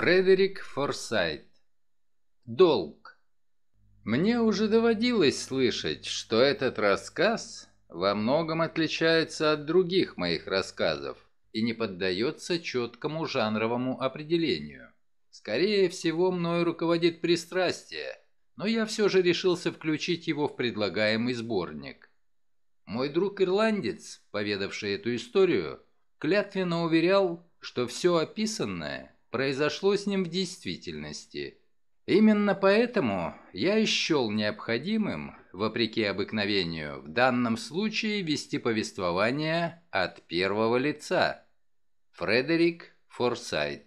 Фредерик Форсайт. Долг. Мне уже доводилось слышать, что этот рассказ во многом отличается от других моих рассказов и не поддается четкому жанровому определению. Скорее всего, мною руководит пристрастие, но я все же решился включить его в предлагаемый сборник. Мой друг-ирландец, поведавший эту историю, клятвенно уверял, что все описанное произошло с ним в действительности. Именно поэтому я счел необходимым, вопреки обыкновению, в данном случае вести повествование от первого лица. Фредерик Форсайт.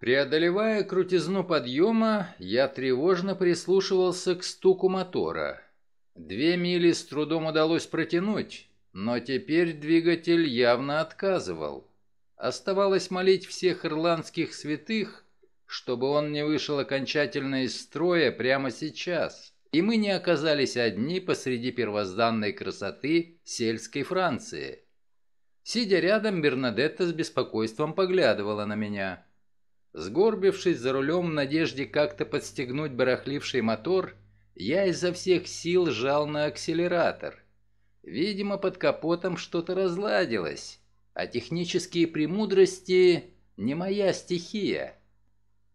Преодолевая крутизну подъема, я тревожно прислушивался к стуку мотора. Две мили с трудом удалось протянуть, но теперь двигатель явно отказывал. Оставалось молить всех ирландских святых, чтобы он не вышел окончательно из строя прямо сейчас, и мы не оказались одни посреди первозданной красоты сельской Франции. Сидя рядом, Бернадетта с беспокойством поглядывала на меня. Сгорбившись за рулем в надежде как-то подстегнуть барахливший мотор, я изо всех сил жал на акселератор. Видимо, под капотом что-то разладилось, а технические премудрости не моя стихия.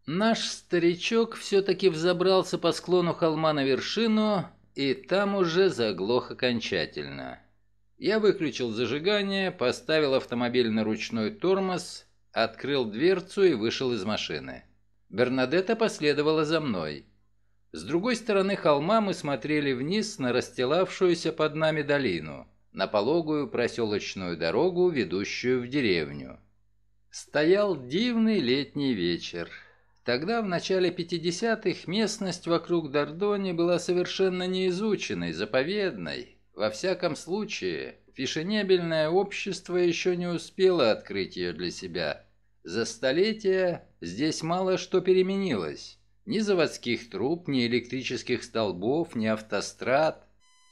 Наш старичок все-таки взобрался по склону холма на вершину, и там уже заглох окончательно. Я выключил зажигание, поставил автомобиль на ручной тормоз, открыл дверцу и вышел из машины. Бернадетта последовала за мной. С другой стороны холма мы смотрели вниз на расстилавшуюся под нами долину на пологую проселочную дорогу, ведущую в деревню. Стоял дивный летний вечер. Тогда, в начале 50-х, местность вокруг Дордони была совершенно неизученной, заповедной. Во всяком случае, фешенебельное общество еще не успело открыть ее для себя. За столетия здесь мало что переменилось. Ни заводских труб, ни электрических столбов, ни автострад.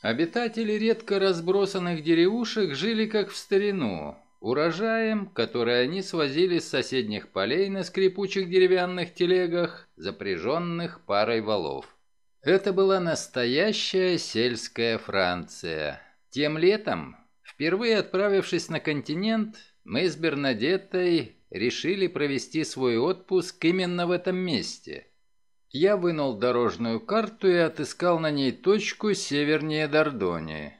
Обитатели редко разбросанных деревушек жили как в старину, урожаем, который они свозили с соседних полей на скрипучих деревянных телегах, запряженных парой валов. Это была настоящая сельская Франция. Тем летом, впервые отправившись на континент, мы с Бернадеттой решили провести свой отпуск именно в этом месте – я вынул дорожную карту и отыскал на ней точку севернее Дордони.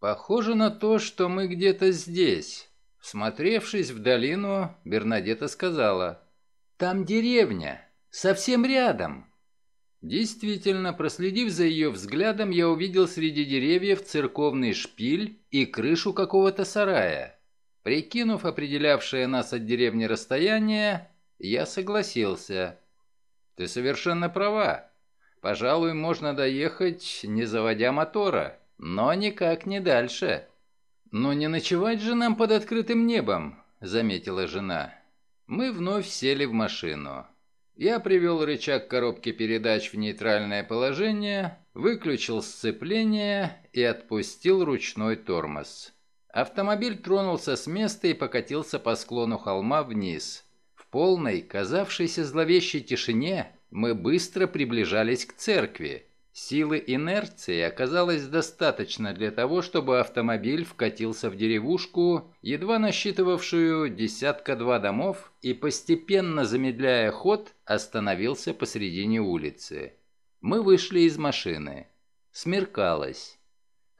Похоже на то, что мы где-то здесь. Смотревшись в долину, Бернадета сказала, «Там деревня, совсем рядом». Действительно, проследив за ее взглядом, я увидел среди деревьев церковный шпиль и крышу какого-то сарая. Прикинув определявшее нас от деревни расстояние, я согласился – ты совершенно права. Пожалуй, можно доехать, не заводя мотора, но никак не дальше. Но «Ну не ночевать же нам под открытым небом, заметила жена. Мы вновь сели в машину. Я привел рычаг коробки передач в нейтральное положение, выключил сцепление и отпустил ручной тормоз. Автомобиль тронулся с места и покатился по склону холма вниз полной, казавшейся зловещей тишине мы быстро приближались к церкви. Силы инерции оказалось достаточно для того, чтобы автомобиль вкатился в деревушку, едва насчитывавшую десятка-два домов, и постепенно замедляя ход, остановился посредине улицы. Мы вышли из машины. Смеркалось.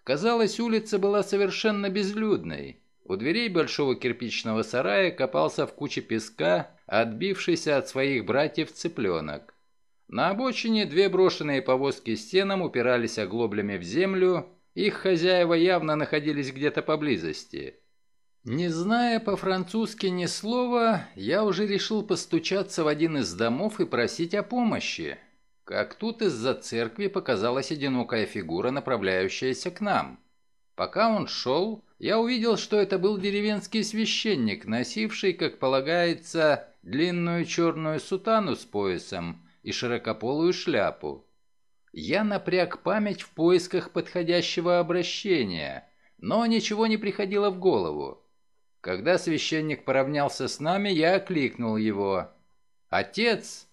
Казалось, улица была совершенно безлюдной. У дверей большого кирпичного сарая копался в куче песка, отбившийся от своих братьев цыпленок. На обочине две брошенные повозки стенам упирались оглоблями в землю, их хозяева явно находились где-то поблизости. Не зная по-французски ни слова, я уже решил постучаться в один из домов и просить о помощи. Как тут из-за церкви показалась одинокая фигура, направляющаяся к нам. Пока он шел, я увидел, что это был деревенский священник, носивший, как полагается, длинную черную сутану с поясом и широкополую шляпу. Я напряг память в поисках подходящего обращения, но ничего не приходило в голову. Когда священник поравнялся с нами, я окликнул его. «Отец!»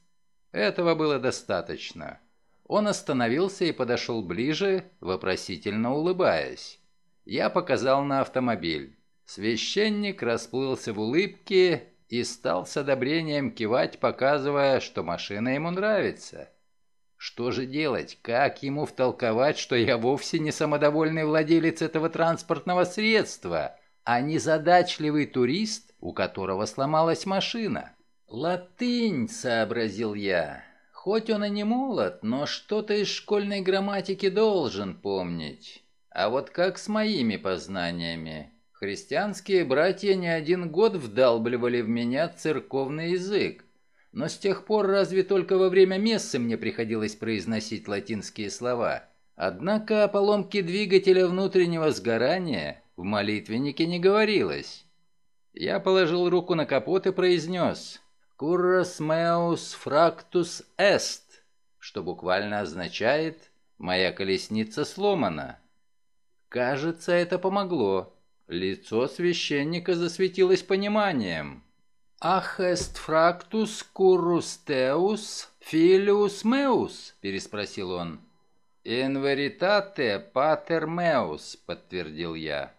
Этого было достаточно. Он остановился и подошел ближе, вопросительно улыбаясь. Я показал на автомобиль. Священник расплылся в улыбке и стал с одобрением кивать, показывая, что машина ему нравится. Что же делать? Как ему втолковать, что я вовсе не самодовольный владелец этого транспортного средства, а незадачливый турист, у которого сломалась машина? «Латынь», — сообразил я. «Хоть он и не молод, но что-то из школьной грамматики должен помнить». А вот как с моими познаниями? Христианские братья не один год вдалбливали в меня церковный язык. Но с тех пор разве только во время мессы мне приходилось произносить латинские слова. Однако о поломке двигателя внутреннего сгорания в молитвеннике не говорилось. Я положил руку на капот и произнес «Curras meus fractus est», что буквально означает «моя колесница сломана». Кажется, это помогло. Лицо священника засветилось пониманием. «Ах эст фрактус курус филиус меус?» – переспросил он. «Инверитате патер меус», – подтвердил я.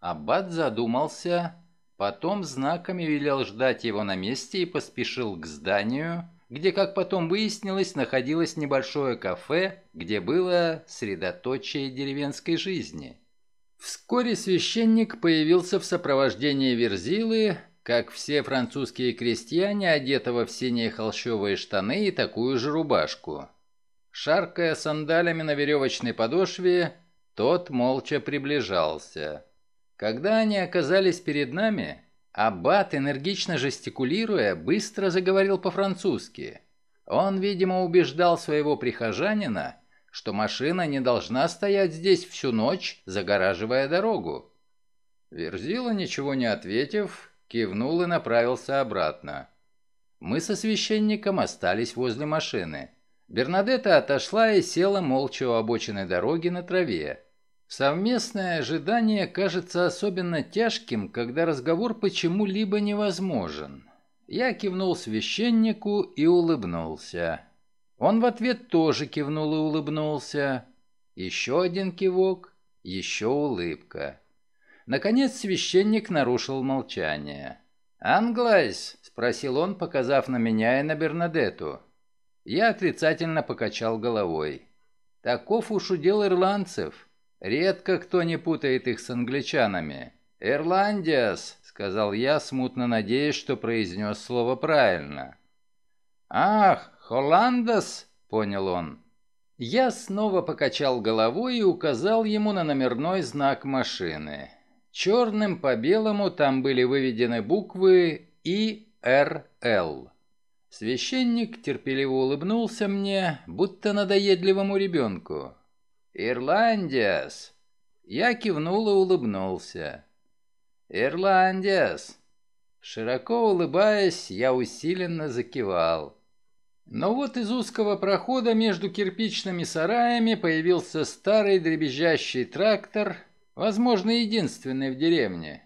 Аббат задумался, потом знаками велел ждать его на месте и поспешил к зданию, где, как потом выяснилось, находилось небольшое кафе, где было средоточие деревенской жизни. Вскоре священник появился в сопровождении Верзилы, как все французские крестьяне, одетого в синие холщовые штаны и такую же рубашку. Шаркая сандалями на веревочной подошве, тот молча приближался. Когда они оказались перед нами, Аббат, энергично жестикулируя, быстро заговорил по-французски. Он, видимо, убеждал своего прихожанина, что машина не должна стоять здесь всю ночь, загораживая дорогу. Верзила, ничего не ответив, кивнул и направился обратно. Мы со священником остались возле машины. Бернадетта отошла и села молча у обочины дороги на траве. Совместное ожидание кажется особенно тяжким, когда разговор почему-либо невозможен. Я кивнул священнику и улыбнулся. Он в ответ тоже кивнул и улыбнулся. Еще один кивок, еще улыбка. Наконец священник нарушил молчание. «Англайс?» — спросил он, показав на меня и на Бернадетту. Я отрицательно покачал головой. «Таков уж удел ирландцев». Редко кто не путает их с англичанами. «Ирландиас», — сказал я, смутно надеясь, что произнес слово правильно. «Ах, Холландас», — понял он. Я снова покачал головой и указал ему на номерной знак машины. Черным по белому там были выведены буквы «И-Р-Л». Священник терпеливо улыбнулся мне, будто надоедливому ребенку. «Ирландиас!» Я кивнул и улыбнулся. «Ирландиас!» Широко улыбаясь, я усиленно закивал. Но вот из узкого прохода между кирпичными сараями появился старый дребезжащий трактор, возможно, единственный в деревне.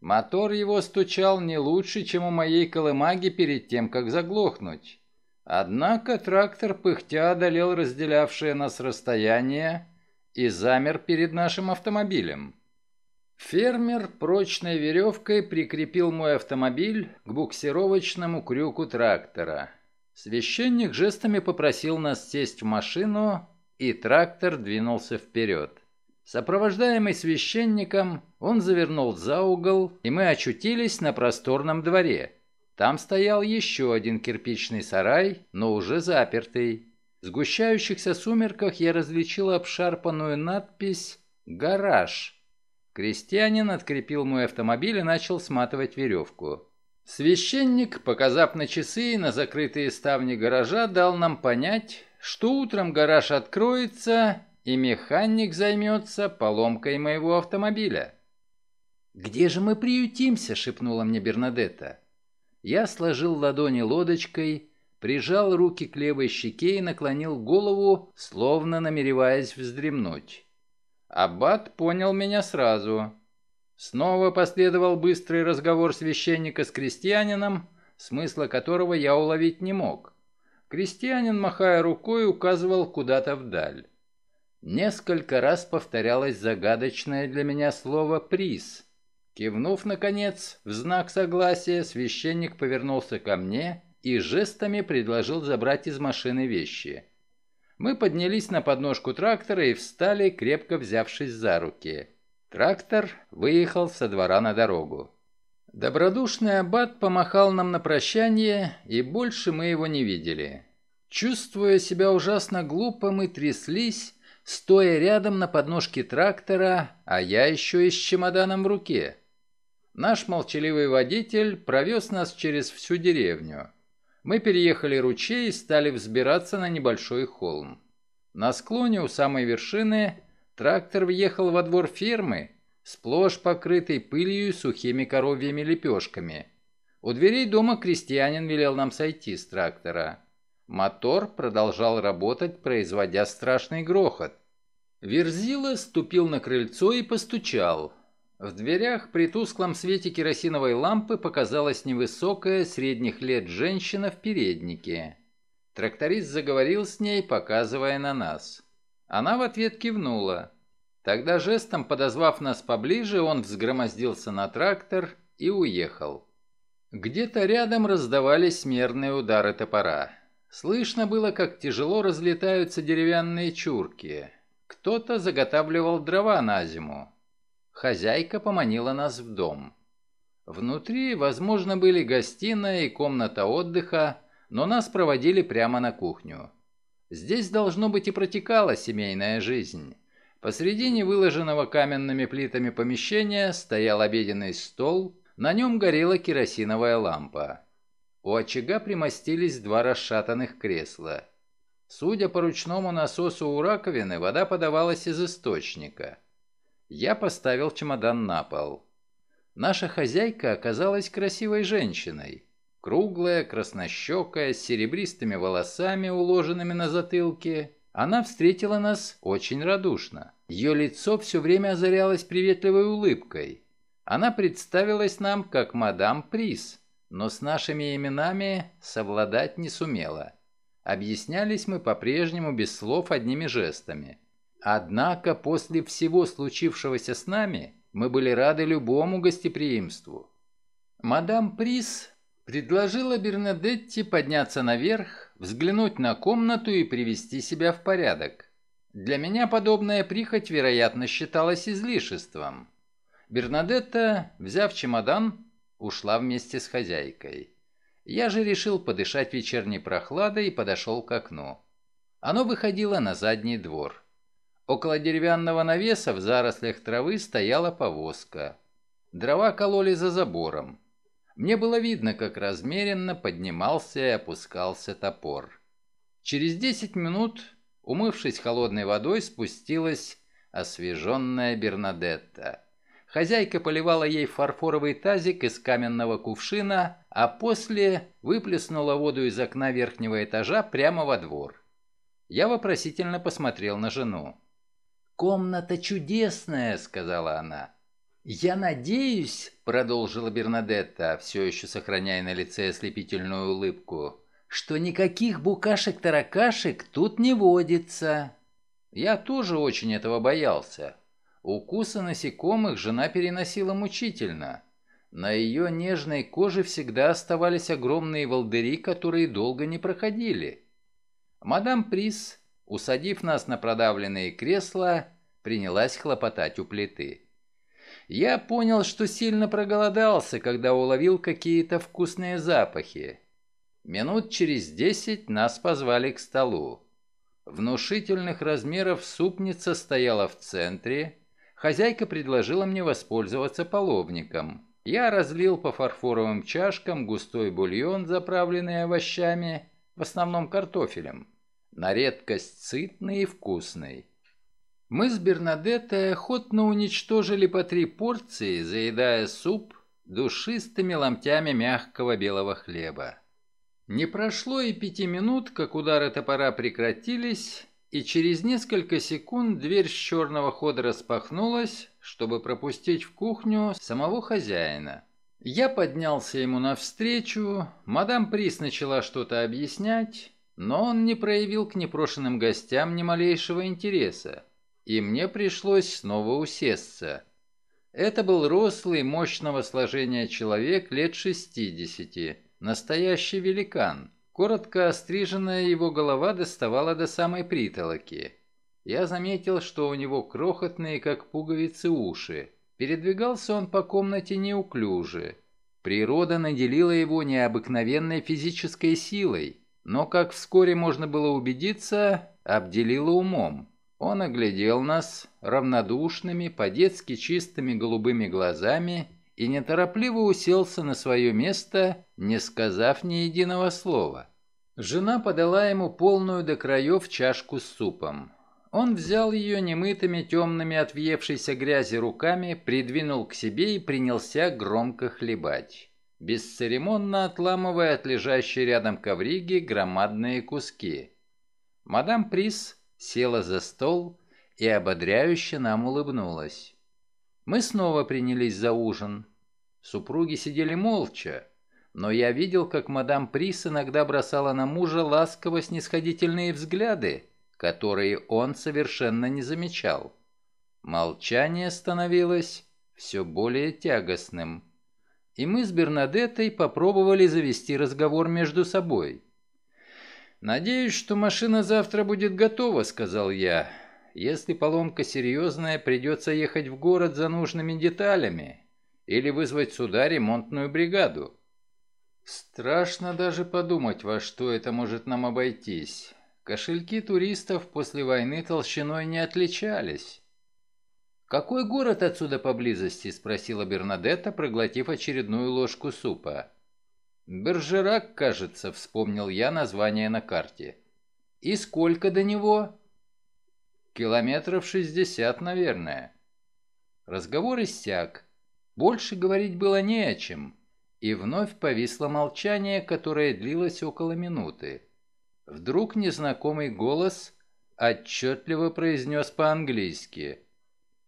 Мотор его стучал не лучше, чем у моей колымаги перед тем, как заглохнуть. Однако трактор пыхтя одолел разделявшее нас расстояние и замер перед нашим автомобилем. Фермер прочной веревкой прикрепил мой автомобиль к буксировочному крюку трактора. Священник жестами попросил нас сесть в машину, и трактор двинулся вперед. Сопровождаемый священником, он завернул за угол, и мы очутились на просторном дворе – там стоял еще один кирпичный сарай, но уже запертый. В сгущающихся сумерках я различил обшарпанную надпись «Гараж». Крестьянин открепил мой автомобиль и начал сматывать веревку. Священник, показав на часы и на закрытые ставни гаража, дал нам понять, что утром гараж откроется, и механик займется поломкой моего автомобиля. «Где же мы приютимся?» — шепнула мне Бернадетта. Я сложил ладони лодочкой, прижал руки к левой щеке и наклонил голову, словно намереваясь вздремнуть. Аббат понял меня сразу. Снова последовал быстрый разговор священника с крестьянином, смысла которого я уловить не мог. Крестьянин, махая рукой, указывал куда-то вдаль. Несколько раз повторялось загадочное для меня слово «приз», Кивнув, наконец, в знак согласия, священник повернулся ко мне и жестами предложил забрать из машины вещи. Мы поднялись на подножку трактора и встали, крепко взявшись за руки. Трактор выехал со двора на дорогу. Добродушный аббат помахал нам на прощание, и больше мы его не видели. Чувствуя себя ужасно глупо, мы тряслись, стоя рядом на подножке трактора, а я еще и с чемоданом в руке. Наш молчаливый водитель провез нас через всю деревню. Мы переехали ручей и стали взбираться на небольшой холм. На склоне у самой вершины трактор въехал во двор фермы, сплошь покрытый пылью и сухими коровьими лепешками. У дверей дома крестьянин велел нам сойти с трактора. Мотор продолжал работать, производя страшный грохот. Верзила ступил на крыльцо и постучал – в дверях при тусклом свете керосиновой лампы показалась невысокая, средних лет женщина в переднике. Тракторист заговорил с ней, показывая на нас. Она в ответ кивнула. Тогда жестом, подозвав нас поближе, он взгромоздился на трактор и уехал. Где-то рядом раздавались мерные удары топора. Слышно было, как тяжело разлетаются деревянные чурки. Кто-то заготавливал дрова на зиму. Хозяйка поманила нас в дом. Внутри, возможно, были гостиная и комната отдыха, но нас проводили прямо на кухню. Здесь, должно быть, и протекала семейная жизнь. Посредине выложенного каменными плитами помещения стоял обеденный стол, на нем горела керосиновая лампа. У очага примостились два расшатанных кресла. Судя по ручному насосу у раковины, вода подавалась из источника. Я поставил чемодан на пол. Наша хозяйка оказалась красивой женщиной. Круглая, краснощекая, с серебристыми волосами, уложенными на затылке, она встретила нас очень радушно. Ее лицо все время озарялось приветливой улыбкой. Она представилась нам как мадам Прис, но с нашими именами совладать не сумела. Объяснялись мы по-прежнему без слов одними жестами. Однако после всего случившегося с нами мы были рады любому гостеприимству. Мадам Прис предложила Бернадетте подняться наверх, взглянуть на комнату и привести себя в порядок. Для меня подобная прихоть, вероятно, считалась излишеством. Бернадетта, взяв чемодан, ушла вместе с хозяйкой. Я же решил подышать вечерней прохладой и подошел к окну. Оно выходило на задний двор. Около деревянного навеса в зарослях травы стояла повозка. Дрова кололи за забором. Мне было видно, как размеренно поднимался и опускался топор. Через 10 минут, умывшись холодной водой, спустилась освеженная Бернадетта. Хозяйка поливала ей фарфоровый тазик из каменного кувшина, а после выплеснула воду из окна верхнего этажа прямо во двор. Я вопросительно посмотрел на жену. «Комната чудесная», — сказала она. «Я надеюсь», — продолжила Бернадетта, все еще сохраняя на лице ослепительную улыбку, «что никаких букашек-таракашек тут не водится». Я тоже очень этого боялся. Укусы насекомых жена переносила мучительно. На ее нежной коже всегда оставались огромные волдыри, которые долго не проходили. Мадам Прис усадив нас на продавленные кресла, принялась хлопотать у плиты. Я понял, что сильно проголодался, когда уловил какие-то вкусные запахи. Минут через десять нас позвали к столу. Внушительных размеров супница стояла в центре. Хозяйка предложила мне воспользоваться половником. Я разлил по фарфоровым чашкам густой бульон, заправленный овощами, в основном картофелем на редкость сытный и вкусный. Мы с Бернадеттой охотно уничтожили по три порции, заедая суп душистыми ломтями мягкого белого хлеба. Не прошло и пяти минут, как удары топора прекратились, и через несколько секунд дверь с черного хода распахнулась, чтобы пропустить в кухню самого хозяина. Я поднялся ему навстречу, мадам Прис начала что-то объяснять, но он не проявил к непрошенным гостям ни малейшего интереса, и мне пришлось снова усесться. Это был рослый, мощного сложения человек лет 60, настоящий великан. Коротко остриженная его голова доставала до самой притолоки. Я заметил, что у него крохотные, как пуговицы, уши. Передвигался он по комнате неуклюже. Природа наделила его необыкновенной физической силой – но, как вскоре можно было убедиться, обделила умом. Он оглядел нас равнодушными, по-детски чистыми голубыми глазами и неторопливо уселся на свое место, не сказав ни единого слова. Жена подала ему полную до краев чашку с супом. Он взял ее немытыми, темными от въевшейся грязи руками, придвинул к себе и принялся громко хлебать бесцеремонно отламывая от лежащей рядом ковриги громадные куски. Мадам Прис села за стол и ободряюще нам улыбнулась. Мы снова принялись за ужин. Супруги сидели молча, но я видел, как мадам Прис иногда бросала на мужа ласково-снисходительные взгляды, которые он совершенно не замечал. Молчание становилось все более тягостным и мы с Бернадеттой попробовали завести разговор между собой. «Надеюсь, что машина завтра будет готова», — сказал я. «Если поломка серьезная, придется ехать в город за нужными деталями или вызвать сюда ремонтную бригаду». Страшно даже подумать, во что это может нам обойтись. Кошельки туристов после войны толщиной не отличались. «Какой город отсюда поблизости?» – спросила Бернадетта, проглотив очередную ложку супа. «Бержерак, кажется», – вспомнил я название на карте. «И сколько до него?» «Километров шестьдесят, наверное». Разговор иссяк. Больше говорить было не о чем. И вновь повисло молчание, которое длилось около минуты. Вдруг незнакомый голос отчетливо произнес по-английски –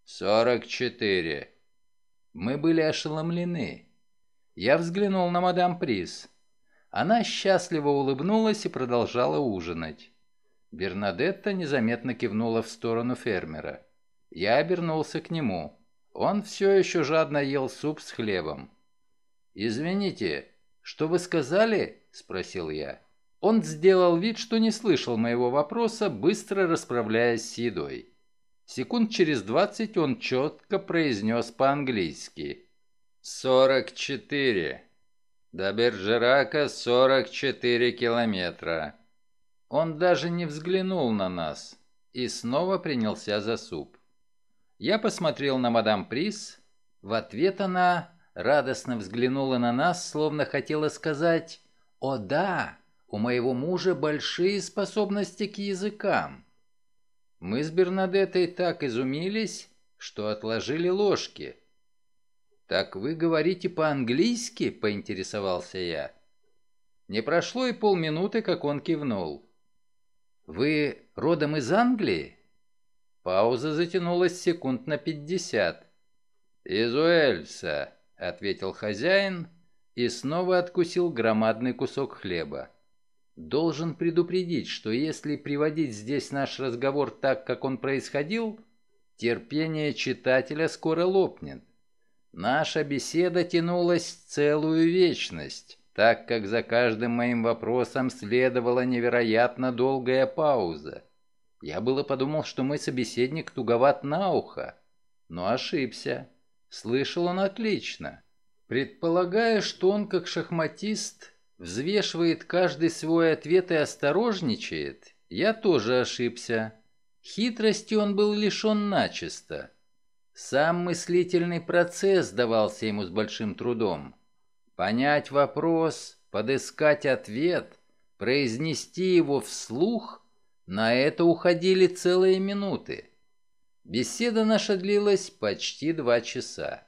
«Сорок четыре». Мы были ошеломлены. Я взглянул на мадам Приз. Она счастливо улыбнулась и продолжала ужинать. Бернадетта незаметно кивнула в сторону фермера. Я обернулся к нему. Он все еще жадно ел суп с хлебом. «Извините, что вы сказали?» – спросил я. Он сделал вид, что не слышал моего вопроса, быстро расправляясь с едой. Секунд через двадцать он четко произнес по-английски. «Сорок четыре. До Бержерака сорок четыре километра». Он даже не взглянул на нас и снова принялся за суп. Я посмотрел на мадам Прис. В ответ она радостно взглянула на нас, словно хотела сказать «О да, у моего мужа большие способности к языкам». Мы с Бернадеттой так изумились, что отложили ложки. «Так вы говорите по-английски?» – поинтересовался я. Не прошло и полминуты, как он кивнул. «Вы родом из Англии?» Пауза затянулась секунд на пятьдесят. «Из Уэльса», — ответил хозяин и снова откусил громадный кусок хлеба. Должен предупредить, что если приводить здесь наш разговор так, как он происходил, терпение читателя скоро лопнет. Наша беседа тянулась целую вечность, так как за каждым моим вопросом следовала невероятно долгая пауза. Я было подумал, что мой собеседник туговат на ухо, но ошибся. Слышал он отлично. Предполагая, что он как шахматист взвешивает каждый свой ответ и осторожничает, я тоже ошибся. Хитрости он был лишен начисто. Сам мыслительный процесс давался ему с большим трудом. Понять вопрос, подыскать ответ, произнести его вслух — на это уходили целые минуты. Беседа наша длилась почти два часа.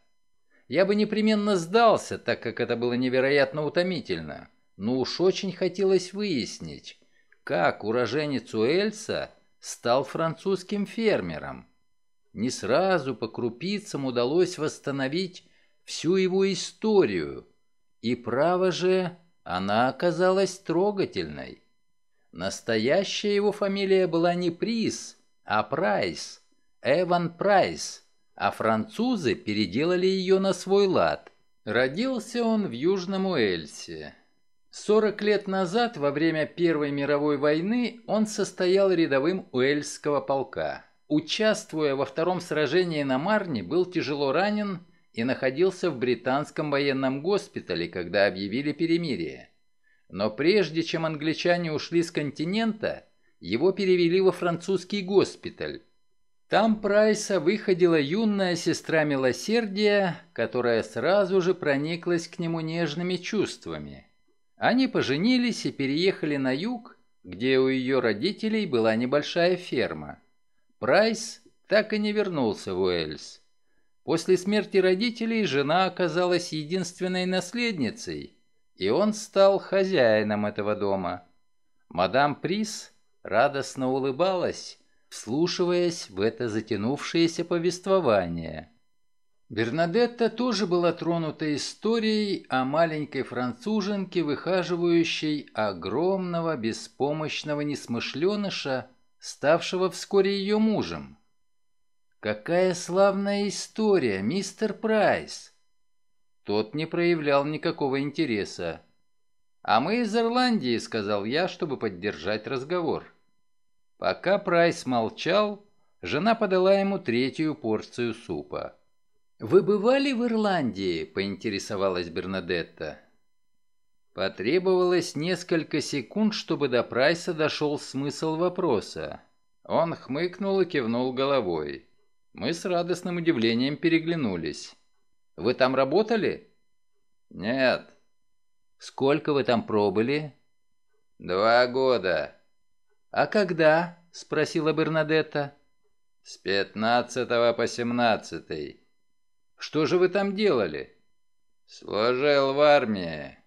Я бы непременно сдался, так как это было невероятно утомительно но ну уж очень хотелось выяснить, как уроженец Уэльса стал французским фермером. Не сразу по крупицам удалось восстановить всю его историю, и право же она оказалась трогательной. Настоящая его фамилия была не Приз, а Прайс, Эван Прайс, а французы переделали ее на свой лад. Родился он в Южном Уэльсе, 40 лет назад, во время Первой мировой войны, он состоял рядовым Уэльского полка. Участвуя во втором сражении на Марне, был тяжело ранен и находился в британском военном госпитале, когда объявили перемирие. Но прежде чем англичане ушли с континента, его перевели во французский госпиталь. Там Прайса выходила юная сестра милосердия, которая сразу же прониклась к нему нежными чувствами. Они поженились и переехали на юг, где у ее родителей была небольшая ферма. Прайс так и не вернулся в Уэльс. После смерти родителей жена оказалась единственной наследницей, и он стал хозяином этого дома. Мадам Прис радостно улыбалась, вслушиваясь в это затянувшееся повествование – Бернадетта тоже была тронута историей о маленькой француженке, выхаживающей огромного, беспомощного несмышленыша, ставшего вскоре ее мужем. «Какая славная история, мистер Прайс!» Тот не проявлял никакого интереса. «А мы из Ирландии», — сказал я, чтобы поддержать разговор. Пока Прайс молчал, жена подала ему третью порцию супа. «Вы бывали в Ирландии?» – поинтересовалась Бернадетта. Потребовалось несколько секунд, чтобы до Прайса дошел смысл вопроса. Он хмыкнул и кивнул головой. Мы с радостным удивлением переглянулись. «Вы там работали?» «Нет». «Сколько вы там пробыли?» «Два года». «А когда?» – спросила Бернадетта. «С пятнадцатого по семнадцатый». Что же вы там делали?» «Служил в армии».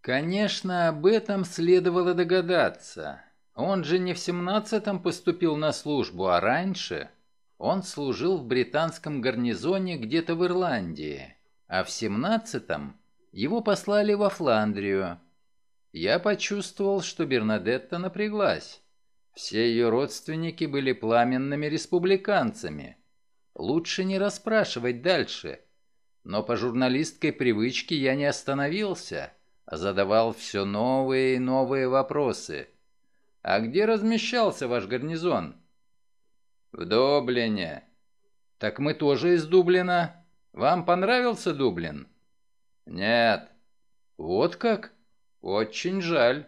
Конечно, об этом следовало догадаться. Он же не в семнадцатом поступил на службу, а раньше. Он служил в британском гарнизоне где-то в Ирландии, а в семнадцатом его послали во Фландрию. Я почувствовал, что Бернадетта напряглась. Все ее родственники были пламенными республиканцами – Лучше не расспрашивать дальше. Но по журналистской привычке я не остановился, а задавал все новые и новые вопросы. «А где размещался ваш гарнизон?» «В Дублине». «Так мы тоже из Дублина. Вам понравился Дублин?» «Нет». «Вот как? Очень жаль».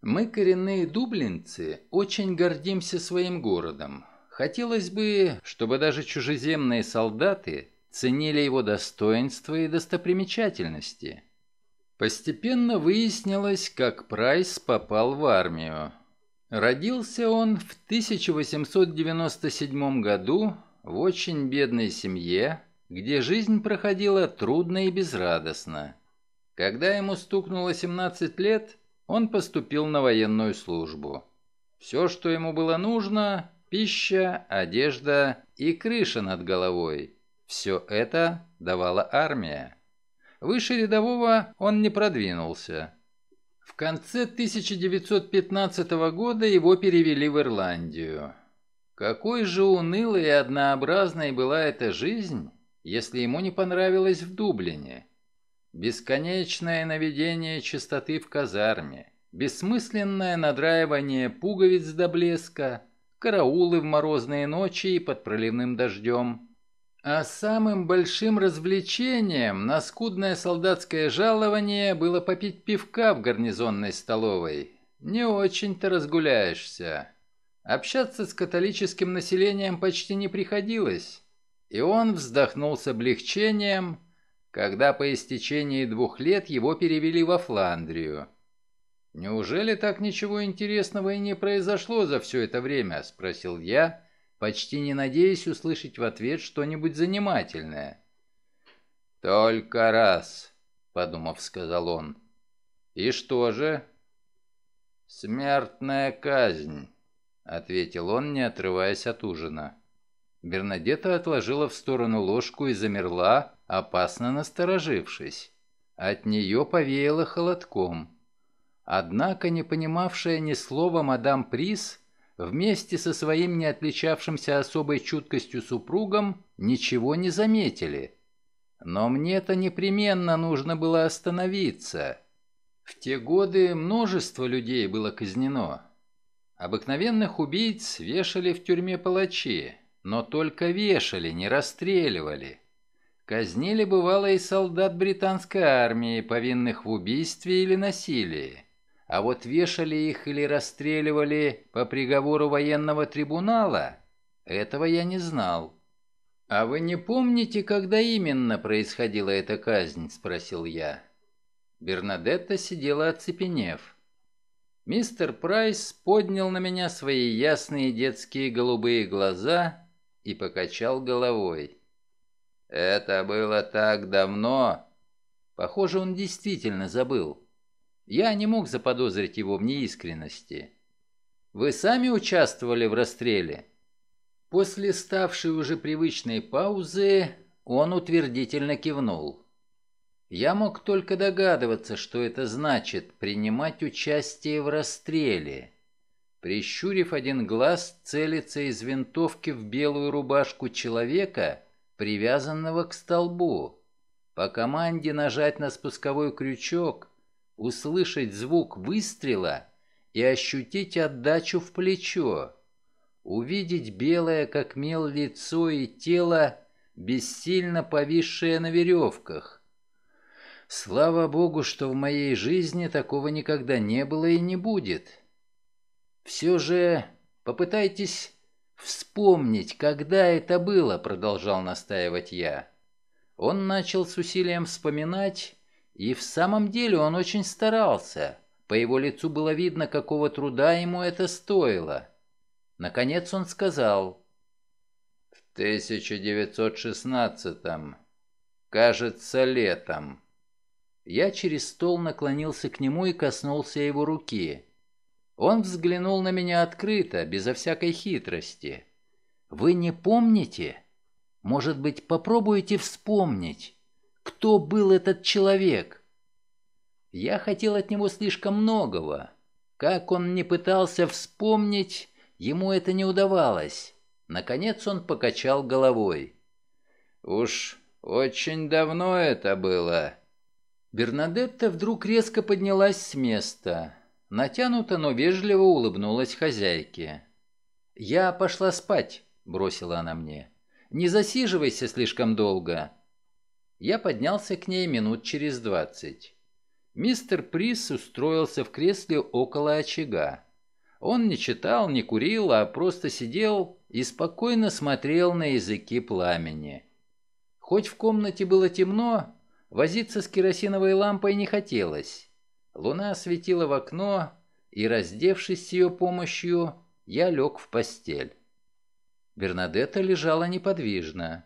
Мы, коренные дублинцы, очень гордимся своим городом. Хотелось бы, чтобы даже чужеземные солдаты ценили его достоинства и достопримечательности. Постепенно выяснилось, как Прайс попал в армию. Родился он в 1897 году в очень бедной семье, где жизнь проходила трудно и безрадостно. Когда ему стукнуло 17 лет, он поступил на военную службу. Все, что ему было нужно, Пища, одежда и крыша над головой. Все это давала армия. Выше рядового он не продвинулся. В конце 1915 года его перевели в Ирландию. Какой же унылой и однообразной была эта жизнь, если ему не понравилось в Дублине? Бесконечное наведение чистоты в казарме, бессмысленное надраивание пуговиц до блеска – караулы в морозные ночи и под проливным дождем. А самым большим развлечением на скудное солдатское жалование было попить пивка в гарнизонной столовой. Не очень-то разгуляешься. Общаться с католическим населением почти не приходилось. И он вздохнул с облегчением, когда по истечении двух лет его перевели во Фландрию. «Неужели так ничего интересного и не произошло за все это время?» – спросил я, почти не надеясь услышать в ответ что-нибудь занимательное. «Только раз», – подумав, сказал он. «И что же?» «Смертная казнь», — ответил он, не отрываясь от ужина. Бернадетта отложила в сторону ложку и замерла, опасно насторожившись. От нее повеяло холодком. Однако не понимавшая ни слова мадам Прис вместе со своим не отличавшимся особой чуткостью супругом ничего не заметили. Но мне-то непременно нужно было остановиться. В те годы множество людей было казнено. Обыкновенных убийц вешали в тюрьме палачи, но только вешали, не расстреливали. Казнили бывало и солдат британской армии, повинных в убийстве или насилии. А вот вешали их или расстреливали по приговору военного трибунала, этого я не знал. «А вы не помните, когда именно происходила эта казнь?» – спросил я. Бернадетта сидела оцепенев. Мистер Прайс поднял на меня свои ясные детские голубые глаза и покачал головой. «Это было так давно!» Похоже, он действительно забыл. Я не мог заподозрить его в неискренности. «Вы сами участвовали в расстреле?» После ставшей уже привычной паузы он утвердительно кивнул. Я мог только догадываться, что это значит принимать участие в расстреле. Прищурив один глаз, целится из винтовки в белую рубашку человека, привязанного к столбу. По команде нажать на спусковой крючок услышать звук выстрела и ощутить отдачу в плечо, увидеть белое как мел лицо и тело, бессильно повисшее на веревках. Слава богу, что в моей жизни такого никогда не было и не будет. Все же попытайтесь вспомнить, когда это было, продолжал настаивать я. Он начал с усилием вспоминать и в самом деле он очень старался. По его лицу было видно, какого труда ему это стоило. Наконец он сказал. «В 1916-м, кажется, летом». Я через стол наклонился к нему и коснулся его руки. Он взглянул на меня открыто, безо всякой хитрости. «Вы не помните? Может быть, попробуете вспомнить?» Кто был этот человек? Я хотел от него слишком многого. Как он не пытался вспомнить, ему это не удавалось. Наконец он покачал головой. «Уж очень давно это было». Бернадетта вдруг резко поднялась с места. Натянуто, но вежливо улыбнулась хозяйке. «Я пошла спать», — бросила она мне. «Не засиживайся слишком долго. Я поднялся к ней минут через двадцать. Мистер Прис устроился в кресле около очага. Он не читал, не курил, а просто сидел и спокойно смотрел на языки пламени. Хоть в комнате было темно, возиться с керосиновой лампой не хотелось. Луна светила в окно, и, раздевшись с ее помощью, я лег в постель. Бернадетта лежала неподвижно.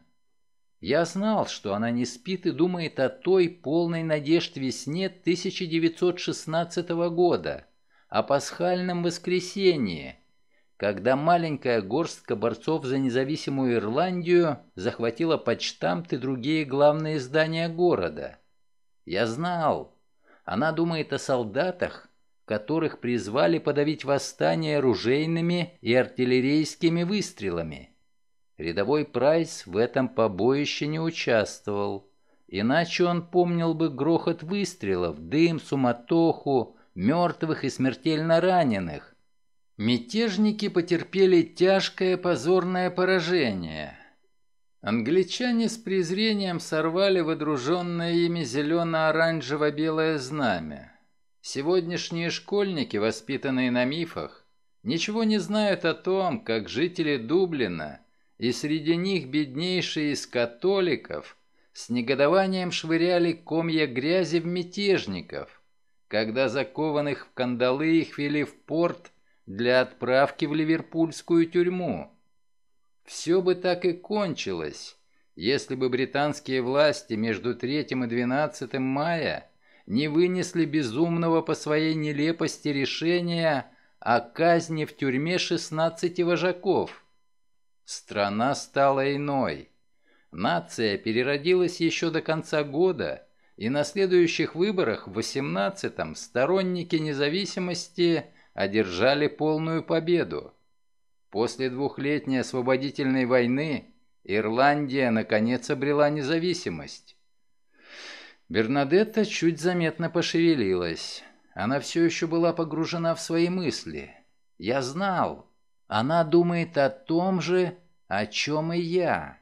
Я знал, что она не спит и думает о той полной надежд весне 1916 года, о пасхальном воскресенье, когда маленькая горстка борцов за независимую Ирландию захватила почтамт и другие главные здания города. Я знал, она думает о солдатах, которых призвали подавить восстание оружейными и артиллерийскими выстрелами. Рядовой Прайс в этом побоище не участвовал. Иначе он помнил бы грохот выстрелов, дым, суматоху, мертвых и смертельно раненых. Мятежники потерпели тяжкое позорное поражение. Англичане с презрением сорвали водруженное ими зелено-оранжево-белое знамя. Сегодняшние школьники, воспитанные на мифах, ничего не знают о том, как жители Дублина – и среди них беднейшие из католиков с негодованием швыряли комья грязи в мятежников, когда закованных в кандалы их вели в порт для отправки в ливерпульскую тюрьму. Все бы так и кончилось, если бы британские власти между 3 и 12 мая не вынесли безумного по своей нелепости решения о казни в тюрьме 16 вожаков – Страна стала иной. Нация переродилась еще до конца года, и на следующих выборах в 18-м сторонники независимости одержали полную победу. После двухлетней освободительной войны Ирландия наконец обрела независимость. Бернадетта чуть заметно пошевелилась. Она все еще была погружена в свои мысли. «Я знал, она думает о том же, о чем и я.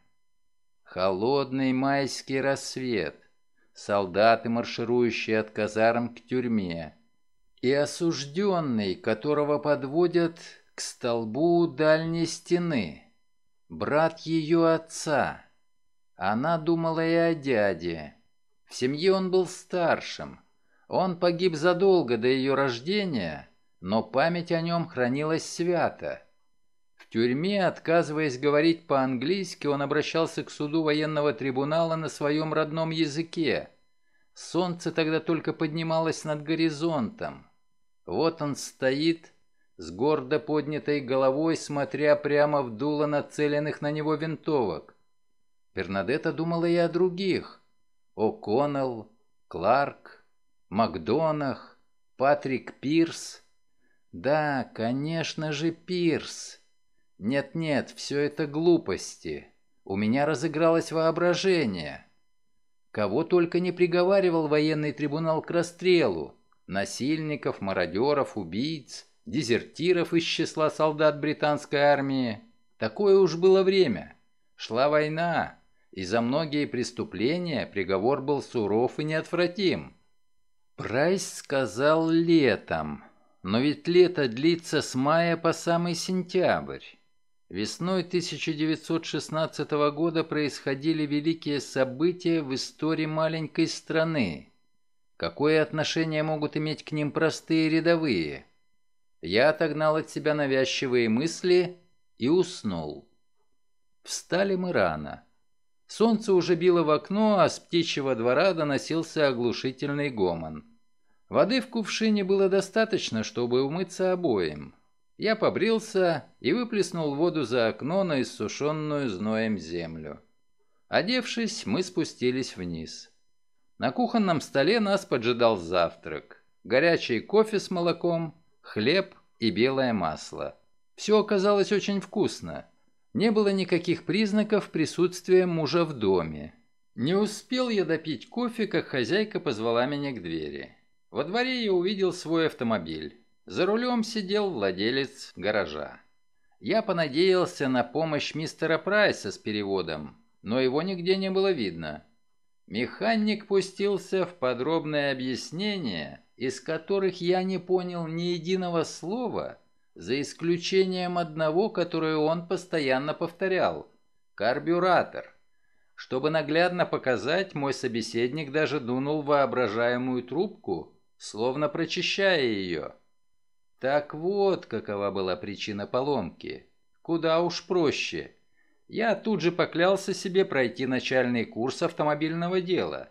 Холодный майский рассвет. Солдаты, марширующие от казарм к тюрьме. И осужденный, которого подводят к столбу дальней стены. Брат ее отца. Она думала и о дяде. В семье он был старшим. Он погиб задолго до ее рождения, но память о нем хранилась свято тюрьме, отказываясь говорить по-английски, он обращался к суду военного трибунала на своем родном языке. Солнце тогда только поднималось над горизонтом. Вот он стоит, с гордо поднятой головой, смотря прямо в дуло нацеленных на него винтовок. Бернадетта думала и о других. О О'Коннелл, Кларк, Макдонах, Патрик Пирс. Да, конечно же, Пирс. Нет-нет, все это глупости. У меня разыгралось воображение. Кого только не приговаривал военный трибунал к расстрелу. Насильников, мародеров, убийц, дезертиров из числа солдат британской армии. Такое уж было время. Шла война, и за многие преступления приговор был суров и неотвратим. Прайс сказал летом, но ведь лето длится с мая по самый сентябрь. Весной 1916 года происходили великие события в истории маленькой страны. Какое отношение могут иметь к ним простые рядовые? Я отогнал от себя навязчивые мысли и уснул. Встали мы рано. Солнце уже било в окно, а с птичьего двора доносился оглушительный гомон. Воды в кувшине было достаточно, чтобы умыться обоим. Я побрился и выплеснул воду за окно на иссушенную зноем землю. Одевшись, мы спустились вниз. На кухонном столе нас поджидал завтрак. Горячий кофе с молоком, хлеб и белое масло. Все оказалось очень вкусно. Не было никаких признаков присутствия мужа в доме. Не успел я допить кофе, как хозяйка позвала меня к двери. Во дворе я увидел свой автомобиль. За рулем сидел владелец гаража. Я понадеялся на помощь мистера Прайса с переводом, но его нигде не было видно. Механик пустился в подробное объяснение, из которых я не понял ни единого слова, за исключением одного, которое он постоянно повторял – карбюратор. Чтобы наглядно показать, мой собеседник даже дунул воображаемую трубку, словно прочищая ее – так вот, какова была причина поломки. Куда уж проще. Я тут же поклялся себе пройти начальный курс автомобильного дела.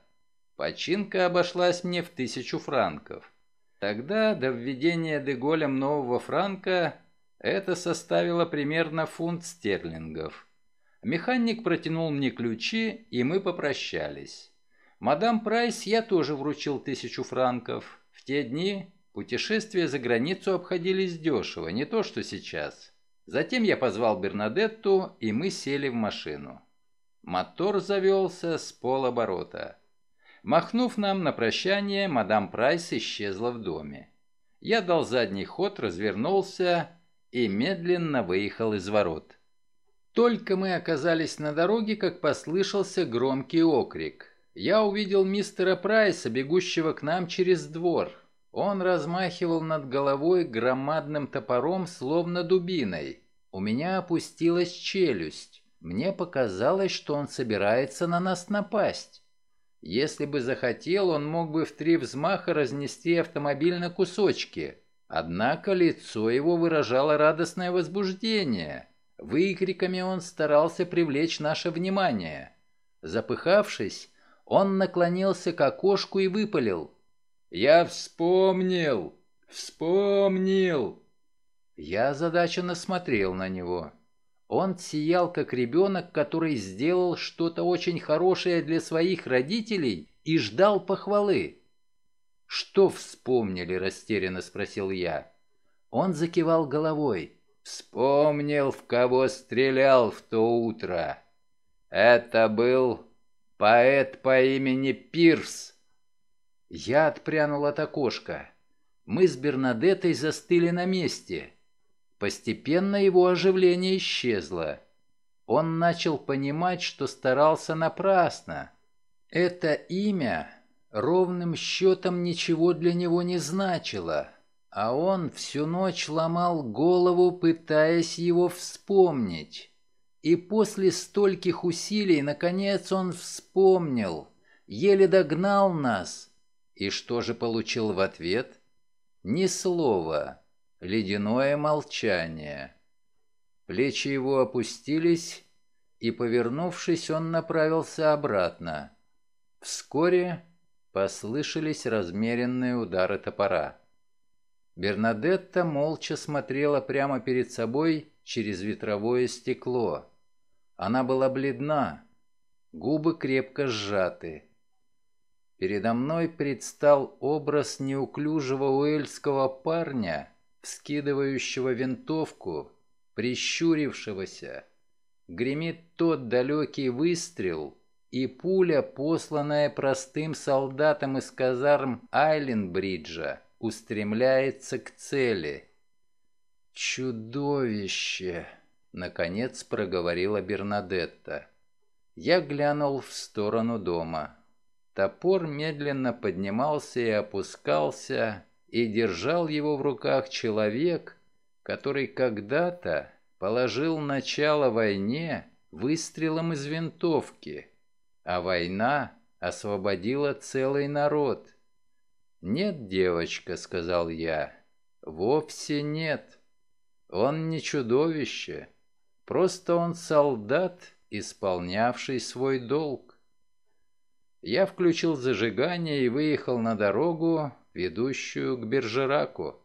Починка обошлась мне в тысячу франков. Тогда до введения Деголем нового франка это составило примерно фунт стерлингов. Механик протянул мне ключи, и мы попрощались. Мадам Прайс я тоже вручил тысячу франков. В те дни Путешествия за границу обходились дешево, не то что сейчас. Затем я позвал Бернадетту, и мы сели в машину. Мотор завелся с полоборота. Махнув нам на прощание, мадам Прайс исчезла в доме. Я дал задний ход, развернулся и медленно выехал из ворот. Только мы оказались на дороге, как послышался громкий окрик. Я увидел мистера Прайса, бегущего к нам через двор. Он размахивал над головой громадным топором, словно дубиной. У меня опустилась челюсть. Мне показалось, что он собирается на нас напасть. Если бы захотел, он мог бы в три взмаха разнести автомобиль на кусочки. Однако лицо его выражало радостное возбуждение. Выкриками он старался привлечь наше внимание. Запыхавшись, он наклонился к окошку и выпалил. Я вспомнил! Вспомнил!» Я озадаченно смотрел на него. Он сиял, как ребенок, который сделал что-то очень хорошее для своих родителей и ждал похвалы. «Что вспомнили?» – растерянно спросил я. Он закивал головой. «Вспомнил, в кого стрелял в то утро. Это был поэт по имени Пирс, я отпрянул от окошка. Мы с Бернадеттой застыли на месте. Постепенно его оживление исчезло. Он начал понимать, что старался напрасно. Это имя ровным счетом ничего для него не значило, а он всю ночь ломал голову, пытаясь его вспомнить. И после стольких усилий, наконец, он вспомнил, еле догнал нас — и что же получил в ответ? Ни слова. Ледяное молчание. Плечи его опустились, и, повернувшись, он направился обратно. Вскоре послышались размеренные удары топора. Бернадетта молча смотрела прямо перед собой через ветровое стекло. Она была бледна, губы крепко сжаты передо мной предстал образ неуклюжего уэльского парня, вскидывающего винтовку, прищурившегося. Гремит тот далекий выстрел, и пуля, посланная простым солдатом из казарм Айленбриджа, устремляется к цели. «Чудовище!» — наконец проговорила Бернадетта. Я глянул в сторону дома. Топор медленно поднимался и опускался, и держал его в руках человек, который когда-то положил начало войне выстрелом из винтовки, а война освободила целый народ. «Нет, девочка», — сказал я, — «вовсе нет. Он не чудовище, просто он солдат, исполнявший свой долг». Я включил зажигание и выехал на дорогу, ведущую к Бержераку.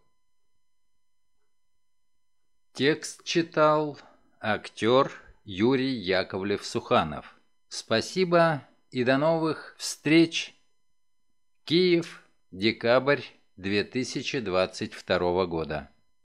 Текст читал актер Юрий Яковлев-Суханов. Спасибо и до новых встреч. Киев, декабрь 2022 года.